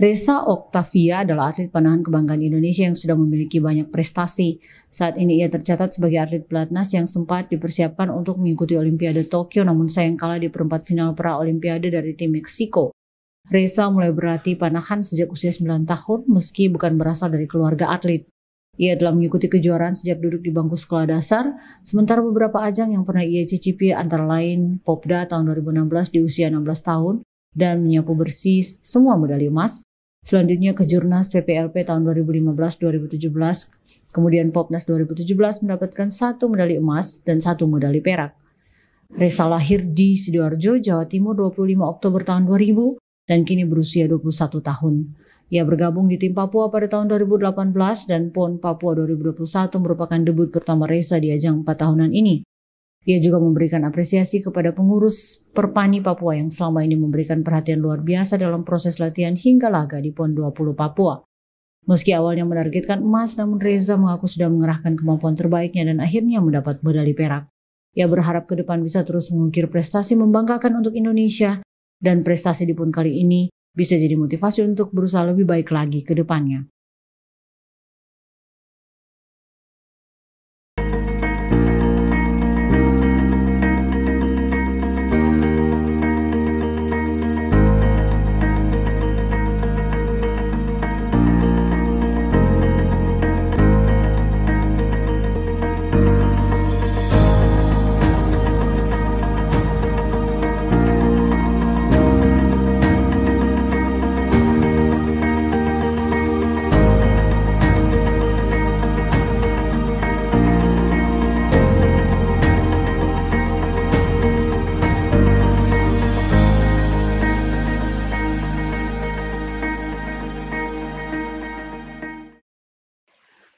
Reza Oktavia adalah atlet panahan kebanggaan Indonesia yang sudah memiliki banyak prestasi. Saat ini ia tercatat sebagai atlet pelatnas yang sempat dipersiapkan untuk mengikuti Olimpiade Tokyo namun sayang kalah di perempat final pra-olimpiade dari tim Meksiko. Reza mulai berlatih panahan sejak usia 9 tahun meski bukan berasal dari keluarga atlet. Ia telah mengikuti kejuaraan sejak duduk di bangku sekolah dasar, sementara beberapa ajang yang pernah ia cicipi antara lain Popda tahun 2016 di usia 16 tahun dan menyapu bersih semua medali emas, Selanjutnya ke Jurnas PPLP tahun 2015-2017, kemudian Popnas 2017 mendapatkan satu medali emas dan satu medali perak. Resa lahir di Sidoarjo, Jawa Timur 25 Oktober tahun 2000 dan kini berusia 21 tahun. Ia bergabung di tim Papua pada tahun 2018 dan PON Papua 2021 merupakan debut pertama Resa di ajang 4 tahunan ini. Ia juga memberikan apresiasi kepada pengurus Perpani Papua yang selama ini memberikan perhatian luar biasa dalam proses latihan hingga laga di PON 20 Papua. Meski awalnya menargetkan emas, namun Reza mengaku sudah mengerahkan kemampuan terbaiknya dan akhirnya mendapat medali perak. Ia berharap ke depan bisa terus mengukir prestasi membanggakan untuk Indonesia dan prestasi di PON kali ini bisa jadi motivasi untuk berusaha lebih baik lagi ke depannya.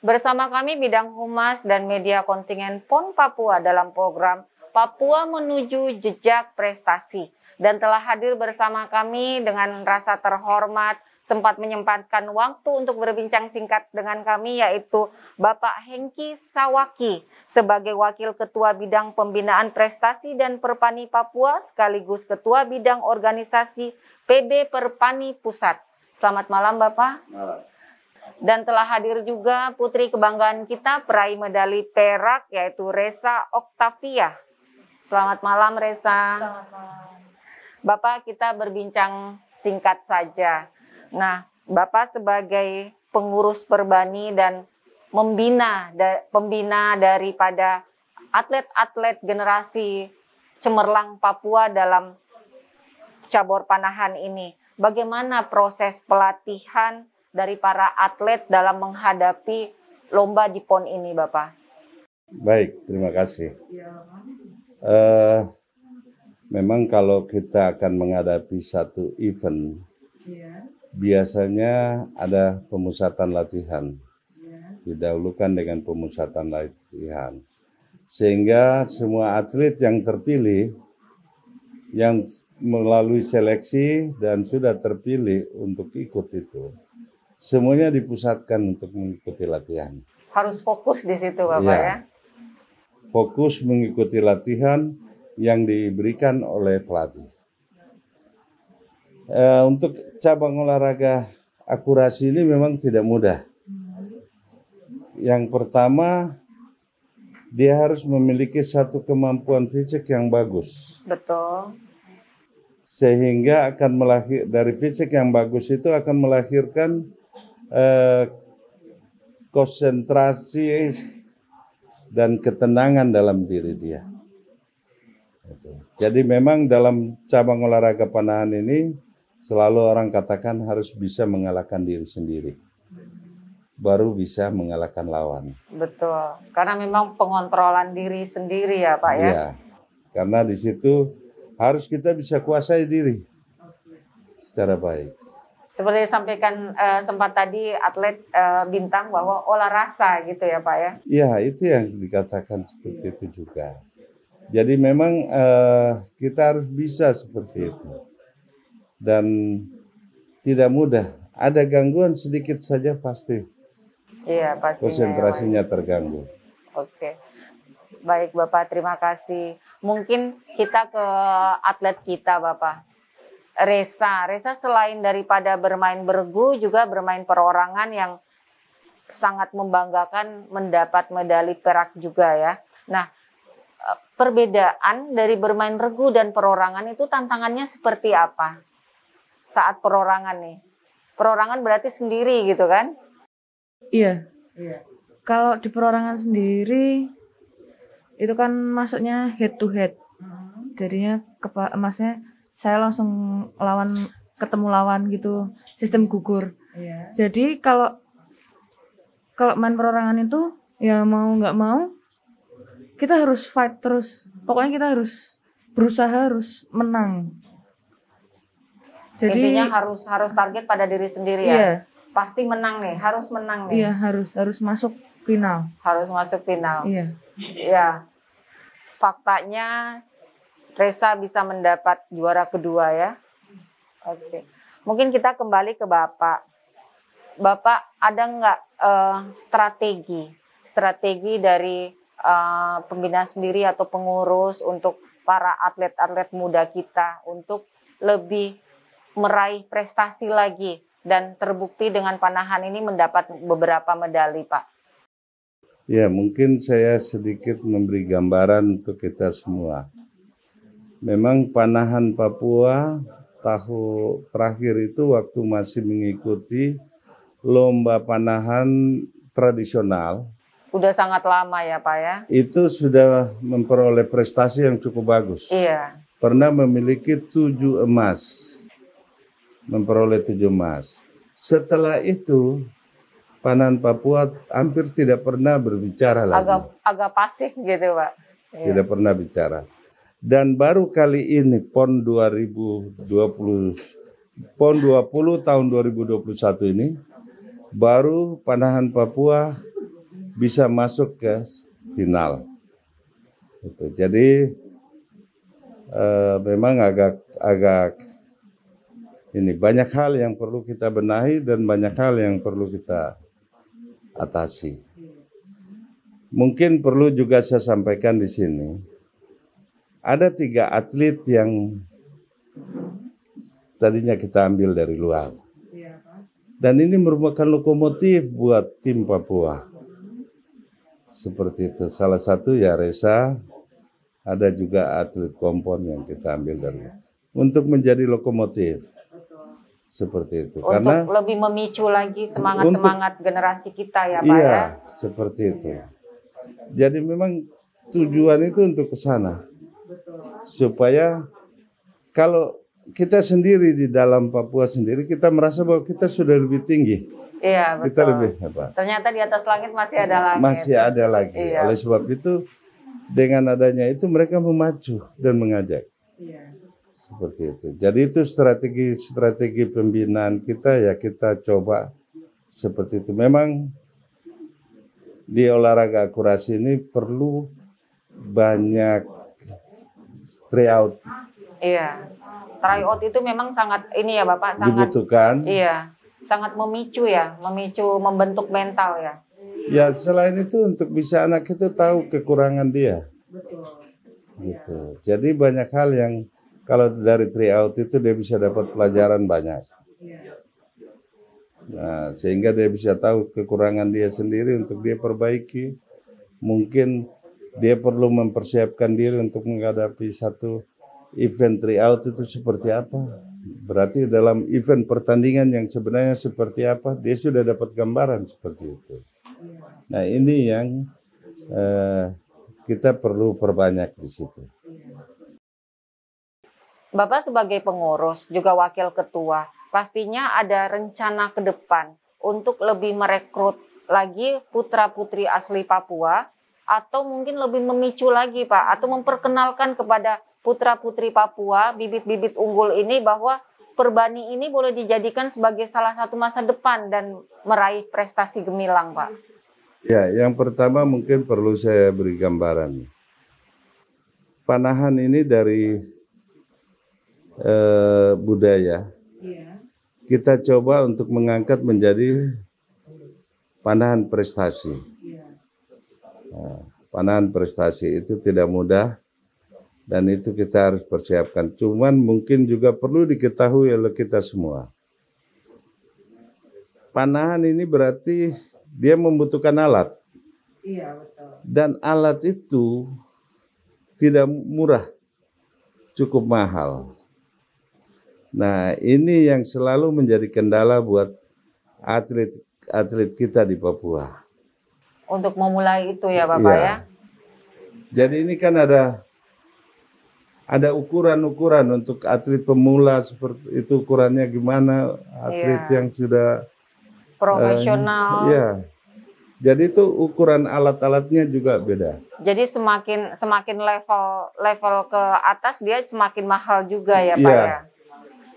Bersama kami bidang humas dan media kontingen PON Papua dalam program Papua menuju jejak prestasi dan telah hadir bersama kami dengan rasa terhormat sempat menyempatkan waktu untuk berbincang singkat dengan kami yaitu Bapak Hengki Sawaki sebagai Wakil Ketua Bidang Pembinaan Prestasi dan Perpani Papua sekaligus Ketua Bidang Organisasi PB Perpani Pusat. Selamat malam Bapak. Malam. Dan telah hadir juga putri kebanggaan kita peraih medali perak yaitu Resa Oktavia. Selamat malam Resa. Selamat malam. Bapak kita berbincang singkat saja. Nah, Bapak sebagai pengurus Perbani dan membina pembina daripada atlet-atlet generasi cemerlang Papua dalam cabur panahan ini. Bagaimana proses pelatihan dari para atlet dalam menghadapi lomba di PON ini, Bapak? Baik, terima kasih. Uh, memang kalau kita akan menghadapi satu event, iya. biasanya ada pemusatan latihan. Iya. Didahulukan dengan pemusatan latihan. Sehingga semua atlet yang terpilih, yang melalui seleksi dan sudah terpilih untuk ikut itu, semuanya dipusatkan untuk mengikuti latihan. Harus fokus di situ Bapak ya. ya? Fokus mengikuti latihan yang diberikan oleh pelatih. E, untuk cabang olahraga akurasi ini memang tidak mudah. Yang pertama, dia harus memiliki satu kemampuan fisik yang bagus. Betul sehingga akan melahir dari fisik yang bagus itu akan melahirkan Eh, konsentrasi dan ketenangan dalam diri dia. Gitu. Jadi memang dalam cabang olahraga panahan ini selalu orang katakan harus bisa mengalahkan diri sendiri. Baru bisa mengalahkan lawan. Betul. Karena memang pengontrolan diri sendiri ya Pak ya. Iya. Karena di situ harus kita bisa kuasai diri secara baik seperti sampaikan uh, eh, sempat tadi atlet uh, bintang bahwa olah oh, rasa gitu ya Pak ya. Iya, itu yang dikatakan seperti itu juga. Jadi memang uh, kita harus bisa seperti itu. Dan tidak mudah. Ada gangguan sedikit saja pasti. Iya, pasti. Konsentrasinya ya, terganggu. Oke. Baik Bapak, terima kasih. Mungkin kita ke atlet kita Bapak Resa. Resa selain daripada bermain bergu juga bermain perorangan yang sangat membanggakan mendapat medali perak juga ya. Nah, eh, perbedaan dari bermain regu dan perorangan itu tantangannya seperti apa? Saat perorangan nih. Perorangan berarti sendiri gitu kan? Iya. Iya. Kalau di perorangan sendiri itu kan masuknya head to head. Mm-hmm. Jadinya kepa maksudnya saya langsung lawan ketemu lawan gitu sistem gugur iya. jadi kalau kalau main perorangan itu ya mau nggak mau kita harus fight terus pokoknya kita harus berusaha harus menang jadi intinya harus harus target pada diri sendiri ya iya. pasti menang nih harus menang nih iya harus harus masuk final harus masuk final iya iya faktanya Reza bisa mendapat juara kedua ya. Oke. Okay. Mungkin kita kembali ke Bapak. Bapak ada nggak uh, strategi strategi dari uh, pembina sendiri atau pengurus untuk para atlet-atlet muda kita untuk lebih meraih prestasi lagi dan terbukti dengan panahan ini mendapat beberapa medali, Pak. Ya, mungkin saya sedikit memberi gambaran untuk kita semua memang panahan Papua tahu terakhir itu waktu masih mengikuti lomba panahan tradisional. Udah sangat lama ya Pak ya? Itu sudah memperoleh prestasi yang cukup bagus. Iya. Pernah memiliki tujuh emas. Memperoleh tujuh emas. Setelah itu panahan Papua hampir tidak pernah berbicara lagi. Agak, agak pasif gitu Pak. Iya. Tidak iya. pernah bicara dan baru kali ini PON 2020 PON 20 tahun 2021 ini baru panahan Papua bisa masuk ke final. Itu. Jadi eh, memang agak agak ini banyak hal yang perlu kita benahi dan banyak hal yang perlu kita atasi. Mungkin perlu juga saya sampaikan di sini ada tiga atlet yang tadinya kita ambil dari luar. Dan ini merupakan lokomotif buat tim Papua. Seperti itu. Salah satu ya Reza. ada juga atlet kompon yang kita ambil dari luar. untuk menjadi lokomotif. Seperti itu. Untuk Karena lebih memicu lagi semangat-semangat generasi kita ya Pak iya, ya? seperti itu. Jadi memang tujuan itu untuk ke sana supaya kalau kita sendiri di dalam Papua sendiri kita merasa bahwa kita sudah lebih tinggi. Iya, betul. Kita lebih apa? Ternyata di atas langit masih ada langit. Masih ada lagi. Iya. Oleh sebab itu dengan adanya itu mereka memacu dan mengajak. Iya. Seperti itu. Jadi itu strategi-strategi pembinaan kita ya kita coba seperti itu. Memang di olahraga akurasi ini perlu banyak tryout. Iya. Tryout itu memang sangat ini ya Bapak sangat dibutuhkan. Iya. Sangat memicu ya, memicu membentuk mental ya. Ya selain itu untuk bisa anak itu tahu kekurangan dia. Betul. Gitu. Iya. Jadi banyak hal yang kalau dari tryout itu dia bisa dapat pelajaran banyak. Iya. Nah, sehingga dia bisa tahu kekurangan dia sendiri untuk dia perbaiki. Mungkin dia perlu mempersiapkan diri untuk menghadapi satu event tryout itu seperti apa. Berarti dalam event pertandingan yang sebenarnya seperti apa, dia sudah dapat gambaran seperti itu. Nah ini yang eh, kita perlu perbanyak di situ. Bapak sebagai pengurus juga wakil ketua, pastinya ada rencana ke depan untuk lebih merekrut lagi putra-putri asli Papua atau mungkin lebih memicu lagi Pak atau memperkenalkan kepada putra-putri Papua bibit-bibit unggul ini bahwa Perbani ini boleh dijadikan sebagai salah satu masa depan dan meraih prestasi gemilang Pak. Ya, yang pertama mungkin perlu saya beri gambaran. Panahan ini dari eh, budaya. Iya. Kita coba untuk mengangkat menjadi panahan prestasi Nah, Panahan prestasi itu tidak mudah dan itu kita harus persiapkan. Cuman mungkin juga perlu diketahui oleh kita semua. Panahan ini berarti dia membutuhkan alat. Iya, dan alat itu tidak murah, cukup mahal. Nah, ini yang selalu menjadi kendala buat atlet atlet kita di Papua untuk memulai itu ya Bapak ya. ya. Jadi ini kan ada ada ukuran-ukuran untuk atlet pemula seperti itu ukurannya gimana atlet ya. yang sudah profesional. Eh, ya. Jadi itu ukuran alat-alatnya juga beda. Jadi semakin semakin level level ke atas dia semakin mahal juga ya Pak iya. ya?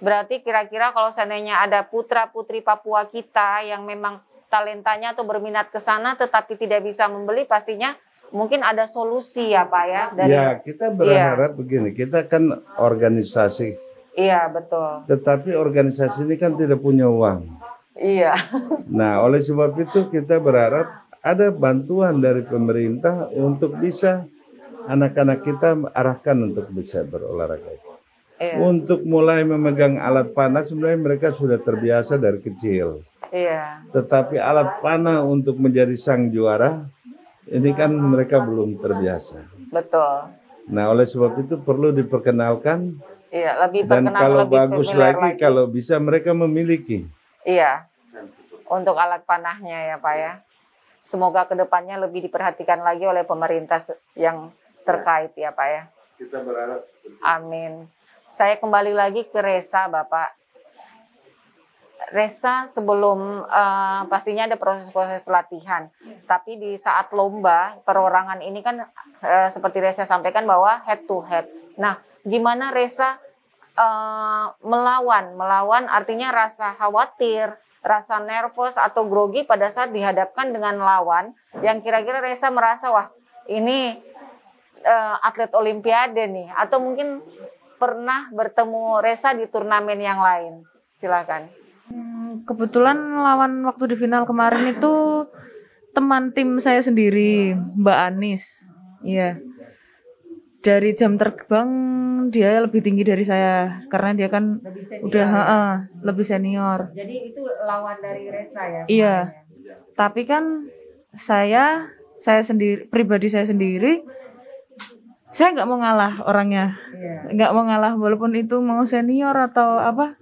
Berarti kira-kira kalau seandainya ada putra putri Papua kita yang memang talentanya atau berminat ke sana tetapi tidak bisa membeli pastinya mungkin ada solusi ya Pak ya dari Ya, kita berharap ya. begini. Kita kan organisasi. Iya, betul. Tetapi organisasi ini kan tidak punya uang. Iya. Nah, oleh sebab itu kita berharap ada bantuan dari pemerintah untuk bisa anak-anak kita arahkan untuk bisa berolahraga yeah. untuk mulai memegang alat panah sebenarnya mereka sudah terbiasa dari kecil. Iya. Tetapi alat panah untuk menjadi sang juara ini kan mereka belum terbiasa. Betul. Nah oleh sebab itu perlu diperkenalkan. Iya lebih dan kalau lebih bagus lagi, lagi kalau bisa mereka memiliki. Iya untuk alat panahnya ya pak ya. Semoga kedepannya lebih diperhatikan lagi oleh pemerintah yang terkait ya pak ya. Kita berharap. Amin. Saya kembali lagi ke Resa, Bapak. Resa sebelum uh, pastinya ada proses-proses pelatihan, tapi di saat lomba perorangan ini kan uh, seperti Resa sampaikan bahwa head to head. Nah, gimana Resa uh, eh, melawan? Melawan artinya rasa khawatir, rasa nervous atau grogi pada saat dihadapkan dengan lawan yang kira-kira Resa merasa wah ini uh, atlet Olimpiade nih, atau mungkin pernah bertemu Reza di turnamen yang lain? Silakan. Hmm, kebetulan lawan waktu di final kemarin itu teman tim saya sendiri, Mbak Anis. Iya. Dari jam terbang dia lebih tinggi dari saya karena dia kan lebih udah ya? uh, lebih senior. Jadi itu lawan dari Reza ya. Iya. Ya? Tapi kan saya saya sendiri pribadi saya sendiri saya nggak mau ngalah orangnya iya. nggak yeah. mau ngalah walaupun itu mau senior atau apa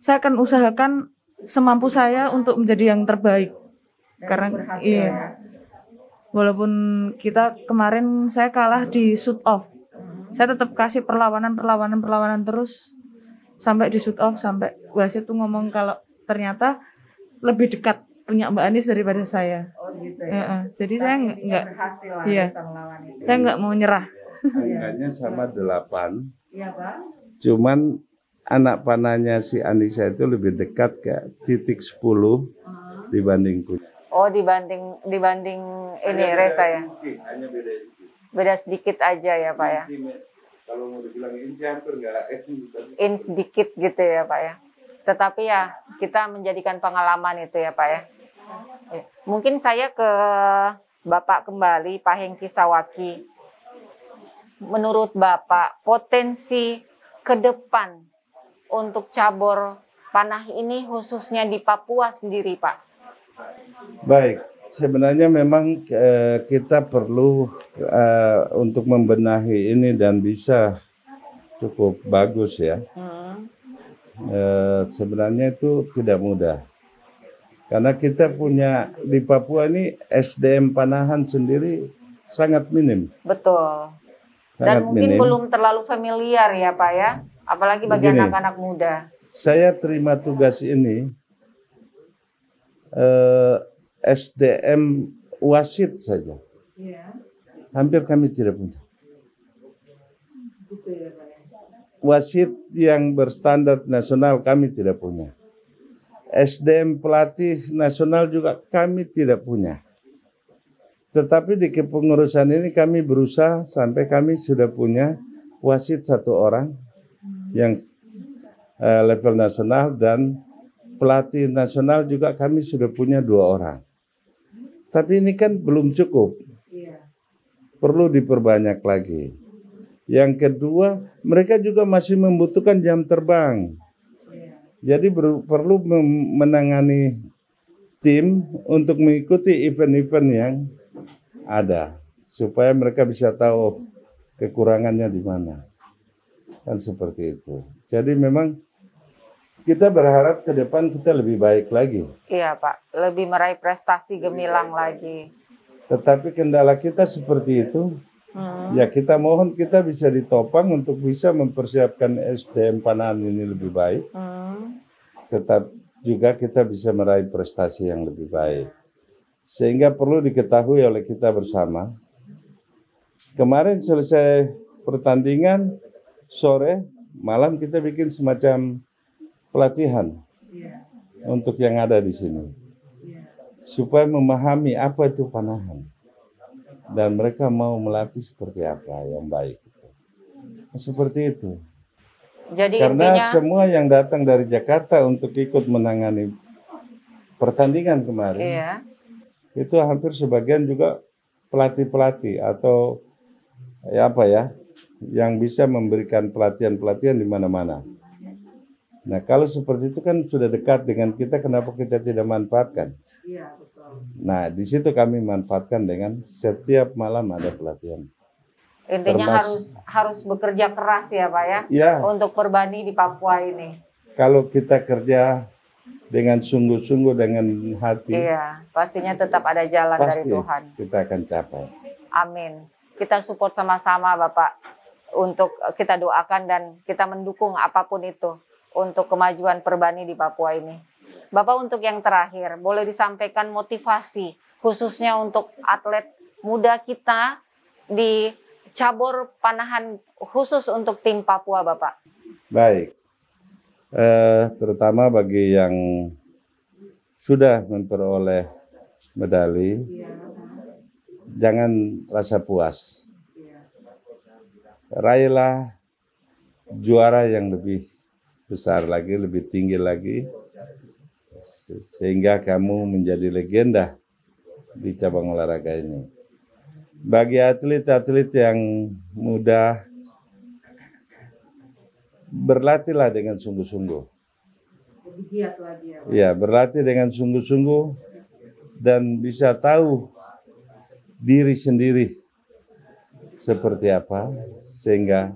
saya akan usahakan semampu saya untuk menjadi yang terbaik Dan karena berhasil, iya ya. walaupun kita kemarin saya kalah di shoot off mm-hmm. saya tetap kasih perlawanan perlawanan perlawanan terus sampai di shoot off sampai wasit tuh ngomong kalau ternyata lebih dekat punya Mbak Anies daripada saya. Oh gitu ya. -e. jadi Tapi saya nggak, iya, saya nggak mau nyerah angkanya iya. sama iya. delapan. Iya bang. Cuman anak panahnya si Anissa itu lebih dekat ke titik sepuluh uh dibanding punya. Oh dibanding dibanding ini Reza Resa ya? hanya beda sedikit. Beda sedikit aja ya Pak ya? Kalau mau dibilang inci hampir nggak. In sedikit gitu ya Pak ya? Tetapi ya kita menjadikan pengalaman itu ya Pak ya? Mungkin saya ke Bapak kembali Pak Hengki Sawaki menurut Bapak potensi ke depan untuk cabur panah ini khususnya di Papua sendiri Pak? Baik, sebenarnya memang eh, kita perlu eh, untuk membenahi ini dan bisa cukup bagus ya. Hmm. Eh, sebenarnya itu tidak mudah. Karena kita punya di Papua ini SDM panahan sendiri sangat minim. Betul. Sangat Dan mungkin minim. belum terlalu familiar ya Pak ya, apalagi bagi anak-anak muda. Saya terima tugas ini eh, SDM wasit saja. Iya. Hampir kami tidak punya. Gitu ya, ya. Wasit yang berstandar nasional kami tidak punya. SDM pelatih nasional juga kami tidak punya. Tetapi di kepengurusan ini kami berusaha sampai kami sudah punya wasit satu orang yang eh, level nasional dan pelatih nasional juga kami sudah punya dua orang. Tapi ini kan belum cukup. Iya. Perlu diperbanyak lagi. Yang kedua, mereka juga masih membutuhkan jam terbang. Iya. Jadi perlu menangani tim untuk mengikuti event-event yang ada supaya mereka bisa tahu oh, kekurangannya di mana kan seperti itu jadi memang kita berharap ke depan kita lebih baik lagi iya pak lebih meraih prestasi gemilang lagi tetapi kendala kita seperti itu hmm. ya kita mohon kita bisa ditopang untuk bisa mempersiapkan SDM panahan ini lebih baik hmm. tetap juga kita bisa meraih prestasi yang lebih baik sehingga perlu diketahui oleh kita bersama. Kemarin selesai pertandingan sore malam kita bikin semacam pelatihan untuk yang ada di sini supaya memahami apa itu panahan dan mereka mau melatih seperti apa yang baik seperti itu jadi karena intinya... semua yang datang dari Jakarta untuk ikut menangani pertandingan kemarin iya itu hampir sebagian juga pelatih-pelatih atau ya apa ya yang bisa memberikan pelatihan-pelatihan di mana-mana. Nah, kalau seperti itu kan sudah dekat dengan kita, kenapa kita tidak manfaatkan? Iya, betul. Nah, di situ kami manfaatkan dengan setiap malam ada pelatihan. Intinya Termas, harus harus bekerja keras ya, Pak ya, ya untuk perbani di Papua ini. Kalau kita kerja dengan sungguh-sungguh dengan hati. Iya, pastinya tetap ada jalan Pasti dari Tuhan. Kita akan capai. Amin. Kita support sama-sama Bapak untuk kita doakan dan kita mendukung apapun itu untuk kemajuan Perbani di Papua ini. Bapak untuk yang terakhir, boleh disampaikan motivasi khususnya untuk atlet muda kita di cabur panahan khusus untuk tim Papua Bapak. Baik, eh, terutama bagi yang sudah memperoleh medali, jangan rasa puas. Raihlah juara yang lebih besar lagi, lebih tinggi lagi, sehingga kamu menjadi legenda di cabang olahraga ini. Bagi atlet-atlet yang mudah berlatihlah dengan sungguh-sungguh. Ya, iya, berlatih dengan sungguh-sungguh dan bisa tahu diri sendiri seperti apa sehingga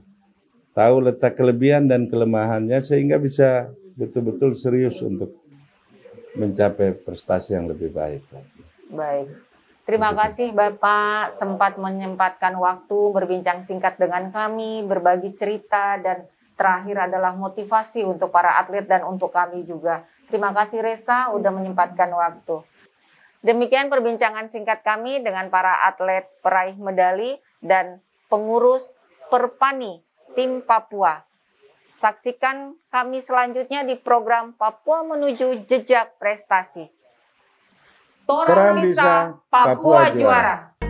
tahu letak kelebihan dan kelemahannya sehingga bisa betul-betul serius untuk mencapai prestasi yang lebih baik Baik. Terima kasih Bapak sempat menyempatkan waktu berbincang singkat dengan kami, berbagi cerita dan terakhir adalah motivasi untuk para atlet dan untuk kami juga. Terima kasih Reza udah menyempatkan waktu. Demikian perbincangan singkat kami dengan para atlet peraih medali dan pengurus Perpani tim Papua. Saksikan kami selanjutnya di program Papua menuju jejak prestasi. Torang bisa Papua, Papua juara. juara.